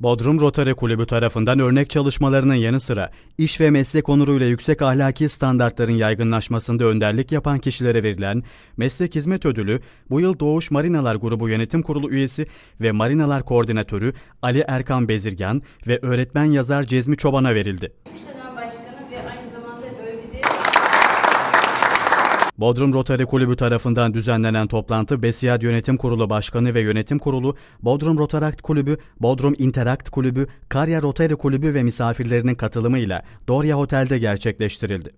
Bodrum Rotary Kulübü tarafından örnek çalışmalarının yanı sıra iş ve meslek onuruyla yüksek ahlaki standartların yaygınlaşmasında önderlik yapan kişilere verilen Meslek Hizmet Ödülü bu yıl Doğuş Marinalar Grubu Yönetim Kurulu üyesi ve Marinalar Koordinatörü Ali Erkan Bezirgan ve öğretmen yazar Cezmi Çoban'a verildi. Bodrum Rotary Kulübü tarafından düzenlenen toplantı Besiyad Yönetim Kurulu Başkanı ve Yönetim Kurulu, Bodrum Rotarakt Kulübü, Bodrum Interakt Kulübü, Karya Rotary Kulübü ve misafirlerinin katılımıyla Dorya Hotel'de gerçekleştirildi.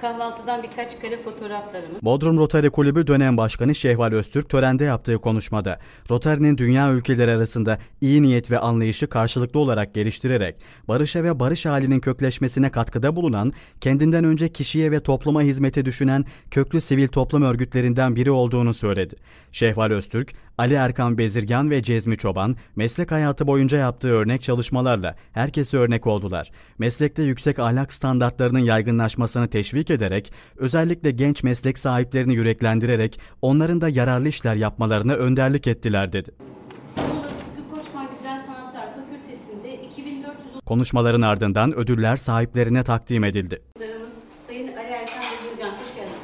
Kahvaltıdan birkaç kare fotoğraflarımız. Bodrum Rotary Kulübü dönem başkanı Şehval Öztürk törende yaptığı konuşmada Rotary'nin dünya ülkeleri arasında iyi niyet ve anlayışı karşılıklı olarak geliştirerek barışa ve barış halinin kökleşmesine katkıda bulunan, kendinden önce kişiye ve topluma hizmete düşünen köklü sivil toplum örgütlerinden biri olduğunu söyledi. Şehval Öztürk, Ali Erkan Bezirgan ve Cezmi Çoban meslek hayatı boyunca yaptığı örnek çalışmalarla herkese örnek oldular. Meslekte yüksek ahlak standartlarının yaygınlaşmasını teşvik teşvik ederek, özellikle genç meslek sahiplerini yüreklendirerek onların da yararlı işler yapmalarına önderlik ettiler dedi. Konuşmaların ardından ödüller sahiplerine takdim edildi. Sayın Ali Erkan Özgürcan, hoş geldiniz.